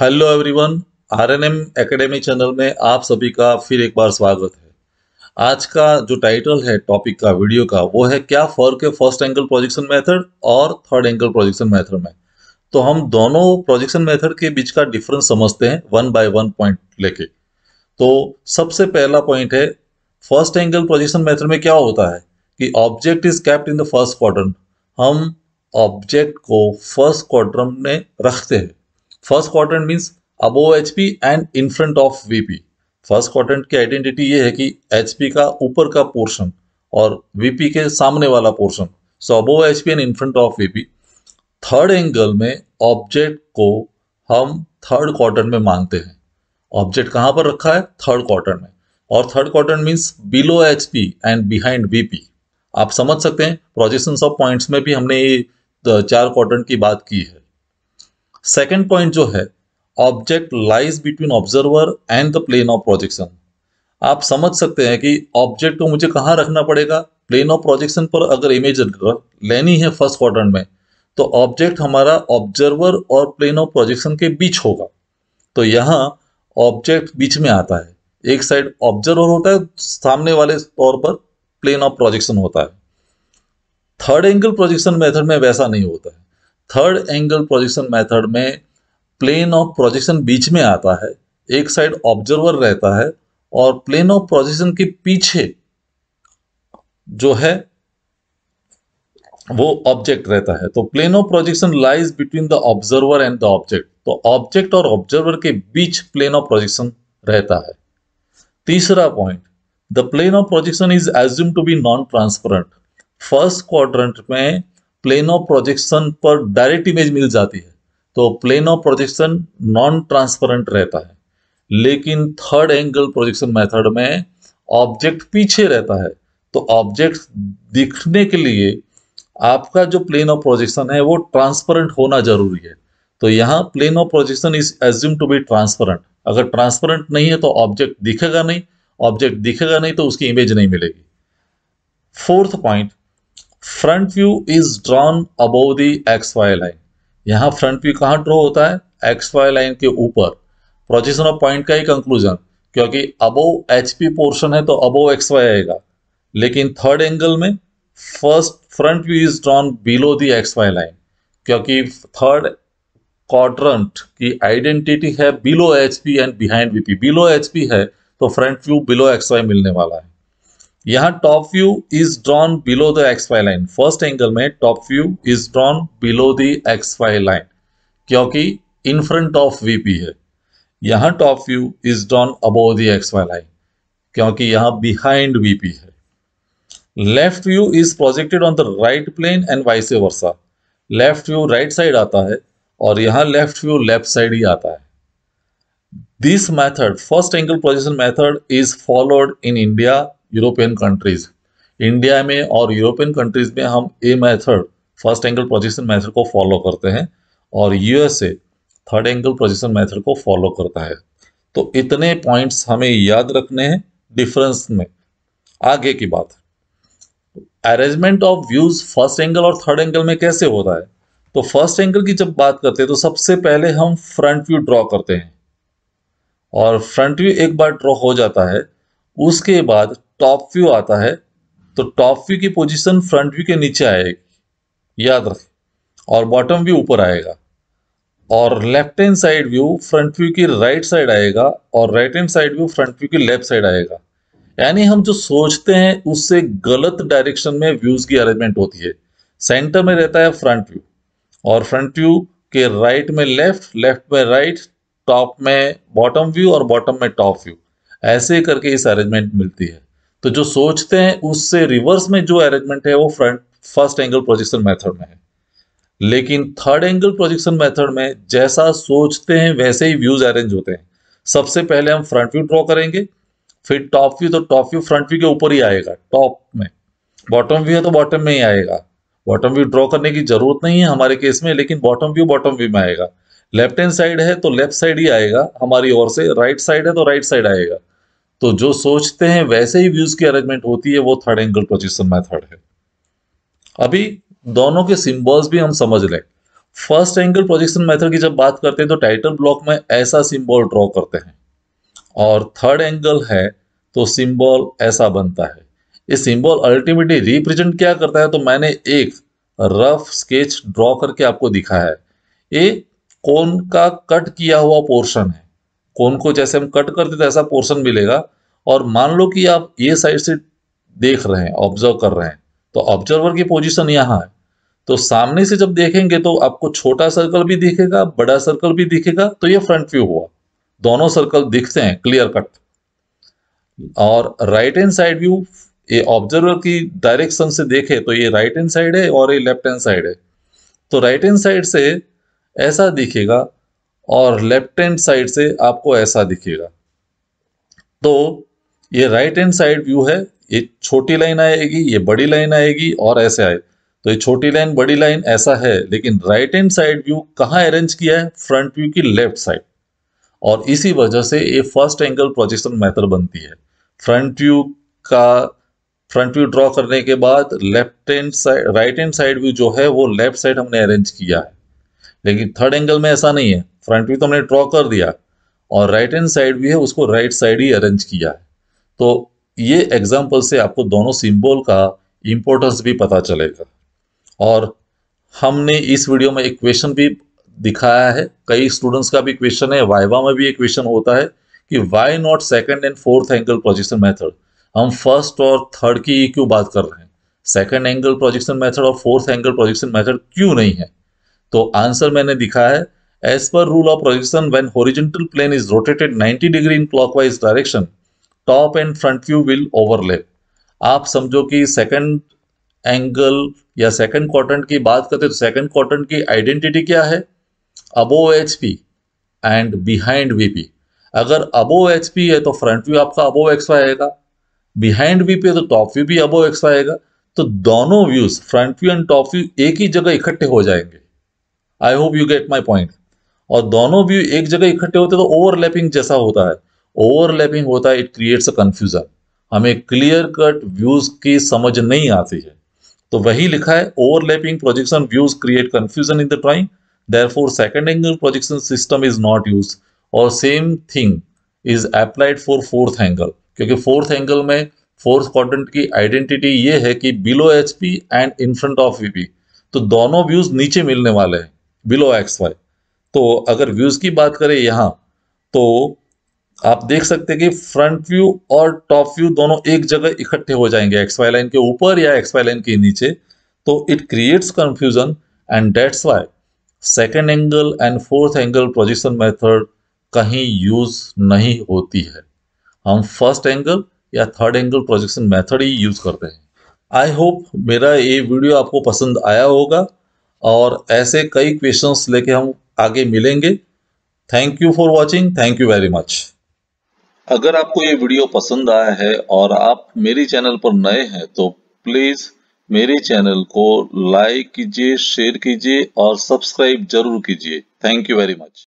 hello everyone RNM academy channel में आप सभी का फिर एक बार स्वागत है आज का जो टाइटल है टॉपिक का वीडियो का वो है क्या फर्क है फर्स्ट एंगल प्रोजेक्शन मेथड और थर्ड एंगल प्रोजेक्शन मेथड में तो हम दोनों प्रोजेक्शन मेथड के बीच का डिफरेंस समझते हैं वन बाय वन पॉइंट लेके तो सबसे पहला पॉइंट है फर्स्ट एंगल प्रोजेक्शन मैथड में क्या होता है कि object is kept in the first quarter हम ऑब्जेक्ट को फर्स्ट क्वाड्रेंट में रखते हैं first quadrant means above H P and in front of VP first quadrant की आइडेंटिटी ये है कि एच पी का ऊपर का पोर्शन और वीपी के सामने वाला portion so above H P and in front of VP third angle में ऑब्जेक्ट को हम थर्ड क्वार्टर में मानते हैं ऑब्जेक्ट कहाँ पर रखा है थर्ड क्वार्टर में और third quarter means below H P and behind VP P आप समझ सकते हैं प्रोजेक्शन ऑफ पॉइंट्स में भी हमने ये चार क्वार्टर की बात की है सेकेंड पॉइंट जो है object lies between observer and the plane of projection आप समझ सकते हैं कि ऑब्जेक्ट को मुझे कहाँ रखना पड़ेगा प्लेन ऑफ प्रोजेक्शन पर अगर इमेज लेनी है फर्स्ट क्वार्टर में तो ऑब्जेक्ट हमारा ऑब्जर्वर और प्लेन ऑफ प्रोजेक्शन के बीच होगा तो यहाँ ऑब्जेक्ट बीच में आता है एक साइड ऑब्जर्वर होता है सामने वाले तौर पर प्लेन ऑफ प्रोजेक्शन होता है थर्ड एंगल प्रोजेक्शन मेथड में वैसा नहीं होता है थर्ड एंगल प्रोजेक्शन मेथड में प्लेन ऑफ प्रोजेक्शन बीच में आता है एक साइड ऑब्जर्वर रहता है और प्लेन ऑफ प्रोजेक्शन के पीछे जो है वो ऑब्जेक्ट रहता है तो plane of projection lies between the observer and the object तो ऑब्जेक्ट और ऑब्जर्वर के बीच प्लेन ऑफ प्रोजेक्शन रहता है तीसरा point the plane of projection is assume to be non transparent first quadrant में प्लेन ऑफ प्रोजेक्शन पर direct image मिल जाती है तो plane of projection non transparent रहता है लेकिन थर्ड एंगल प्रोजेक्शन मेथड में ऑब्जेक्ट पीछे रहता है तो ऑब्जेक्ट दिखने के लिए आपका जो प्लेन ऑफ प्रोजेक्शन है वो ट्रांसपेरेंट होना जरूरी है तो यहाँ plane of projection is assume to be transparent अगर ट्रांसपेरेंट नहीं है तो ऑब्जेक्ट दिखेगा नहीं ऑब्जेक्ट दिखेगा नहीं तो उसकी इमेज नहीं मिलेगी fourth point front view is drawn above the X Y line यहाँ फ्रंट व्यू कहाँ ड्रॉ होता है एक्स वाई लाइन के ऊपर प्रोजेक्शन ऑफ पॉइंट का ही कंक्लूजन क्योंकि अबोव एच पी पोर्शन है तो अबोव एक्स वाई आएगा लेकिन थर्ड एंगल में first front view is drawn below the X Y line क्योंकि थर्ड क्वाड्रंट की आइडेंटिटी है below H P and behind VP below H P है तो front view below X Y मिलने वाला है यहां top view is drawn below the X Y line first angle में top view is drawn below the X Y line क्योंकि in front of VP है यहां top view is drawn above the X Y line क्योंकि यहां behind VP है left view is projected on the right plane and vice versa left view right side आता है और यहां लेफ्ट व्यू लेफ्ट साइड ही आता है this method first angle projection method is followed in India European countries India में और European countries में हम a method first angle projection method को फॉलो करते हैं और USA third angle projection method को फॉलो करता है तो इतने पॉइंट्स हमें याद रखने हैं डिफरेंस में आगे की बात arrangement of views first angle और थर्ड एंगल में कैसे होता है तो फर्स्ट एंगल की जब बात करते हैं तो सबसे पहले हम फ्रंट व्यू ड्रॉ करते हैं और फ्रंट व्यू एक बार ड्रॉ हो जाता है उसके बाद टॉप व्यू आता है तो टॉप व्यू की पोजीशन फ्रंट व्यू के नीचे आएगी याद रखें और बॉटम व्यू ऊपर आएगा और left hand side view front view की राइट साइड आएगा और right hand side view front view की लेफ्ट साइड आएगा यानी हम जो सोचते हैं उससे गलत डायरेक्शन में व्यूज की अरेंजमेंट होती है सेंटर में रहता है फ्रंट व्यू और फ्रंट व्यू के राइट में लेफ्ट लेफ्ट में राइट टॉप में बॉटम व्यू और बॉटम में टॉप व्यू ऐसे करके इस अरेंजमेंट मिलती है तो जो सोचते हैं उससे रिवर्स में जो अरेंजमेंट है वो front first angle projection method में है लेकिन थर्ड एंगल प्रोजेक्शन मेथड में जैसा सोचते हैं वैसे ही व्यूज अरेंज होते हैं सबसे पहले हम फ्रंट व्यू ड्रॉ करेंगे फिर टॉप व्यू तो टॉप व्यू फ्रंट व्यू के ऊपर ही आएगा टॉप में बॉटम व्यू है तो बॉटम में ही आएगा बॉटम व्यू ड्रॉ करने की जरूरत नहीं है हमारे केस में लेकिन बॉटम व्यू बॉटम व्यू में आएगा लेफ्ट हैंड साइड है तो लेफ्ट साइड ही आएगा हमारी ओर से राइट right साइड है तो राइट right साइड आएगा तो जो सोचते हैं वैसे ही व्यूज की अरेंजमेंट होती है वो थर्ड एंगल प्रोजेक्शन मेथड है अभी दोनों के सिंबल्स भी हम समझ लें फर्स्ट एंगल प्रोजेक्शन मेथड की जब बात करते हैं तो टाइटल ब्लॉक में ऐसा सिंबल ड्रॉ करते हैं और थर्ड एंगल है तो सिंबल ऐसा बनता है ये सिंबल अल्टीमेटली रिप्रेजेंट क्या करता है तो मैंने एक रफ स्केच ड्रॉ करके आपको दिखा है ये कौन का कट किया हुआ पोर्शन है कौन को जैसे हम कट करते तो ऐसा पोर्शन मिलेगा और मान लो कि आप ये साइड से देख रहे हैं ऑब्जर्व कर रहे हैं तो ऑब्जर्वर की पोजिशन यहाँ है तो सामने से जब देखेंगे तो आपको छोटा सर्कल भी दिखेगा बड़ा सर्कल भी दिखेगा तो ये फ्रंट व्यू हुआ दोनों सर्कल दिखते हैं क्लियर कट और राइट हैंड साइड व्यू ये ऑब्जर्वर की डायरेक्शन से देखे तो ये राइट हैंड साइड है और ये लेफ्ट हैंड साइड है तो राइट हैंड साइड से ऐसा दिखेगा और लेफ्ट हैंड साइड से आपको ऐसा दिखेगा तो ये राइट हैंड साइड व्यू है ये छोटी लाइन आएगी ये बड़ी लाइन आएगी और ऐसे आए तो ये छोटी लाइन बड़ी लाइन ऐसा है लेकिन राइट हैंड साइड व्यू कहाँ अरेंज किया है फ्रंट व्यू की लेफ्ट साइड और इसी वजह से ये फर्स्ट एंगल प्रोजेक्शन मेथड बनती है फ्रंट व्यू का फ्रंट व्यू ड्रॉ करने के बाद left hand side right hand side view जो है वो लेफ्ट साइड हमने अरेंज किया है लेकिन थर्ड एंगल में ऐसा नहीं है फ्रंट व्यू तो हमने ड्रॉ कर दिया और राइट हैंड साइड भी है उसको राइट साइड ही अरेंज किया है तो ये एग्जाम्पल से आपको दोनों सिंबल का इम्पोर्टेंस भी पता चलेगा और हमने इस वीडियो में एक क्वेश्चन भी दिखाया है कई स्टूडेंट्स का भी क्वेश्चन है वाइवा में भी एक क्वेश्चन होता है कि why not second and fourth angle projection method हम फर्स्ट और थर्ड की क्यों बात कर रहे हैं सेकेंड एंगल प्रोजेक्शन मेथड और फोर्थ एंगल प्रोजेक्शन मेथड क्यों नहीं है तो आंसर मैंने दिखा है as per rule of projection when horizontal plane is rotated 90 degree in clockwise direction top and front view will overlap आप समझो कि सेकंड एंगल या सेकंड क्वार्टन की बात करते तो सेकंड क्वार्टन की आइडेंटिटी क्या है above H P and behind VP अगर अबो एच पी है तो फ्रंट व्यू आपका अबोव एक्स वाई आएगा बिहाइंड वीपी है तो टॉप व्यू भी अबो एक्स वाई आएगा तो दोनों views front view and top view एक ही जगह इकट्ठे हो जाएंगे I hope you get my point और दोनों व्यू एक जगह इकट्ठे होते तो ओवरलैपिंग जैसा होता है ओवरलैपिंग होता है इट क्रिएट्स अ कंफ्यूजन हमें क्लियर कट व्यूज की समझ नहीं आती है तो वही लिखा है overlapping projection views create confusion in the drawing therefore second angle projection system is not use और same thing is applied for fourth angle क्योंकि फोर्थ एंगल में फोर्थ quadrant की आइडेंटिटी ये है कि below HP and in front of VP तो दोनों views नीचे मिलने वाले हैं बिलो एक्स वाई तो अगर व्यूज़ की बात करें यहां तो आप देख सकते हैं कि फ्रंट व्यू और टॉप व्यू दोनों एक जगह इकट्ठे हो जाएंगे एक्स वाई लाइन के ऊपर या एक्स वाई लाइन के नीचे तो it creates confusion and that's why second angle and fourth angle projection method कहीं यूज नहीं होती है हम फर्स्ट एंगल या थर्ड एंगल प्रोजेक्शन मेथड ही यूज करते हैं आई होप मेरा ये वीडियो आपको पसंद आया होगा और ऐसे कई क्वेश्चंस लेके हम आगे मिलेंगे thank you for watching thank you very much अगर आपको ये वीडियो पसंद आया है और आप मेरे चैनल पर नए हैं तो प्लीज़ मेरे चैनल को लाइक कीजिए शेयर कीजिए और सब्सक्राइब जरूर कीजिए थैंक यू वेरी मच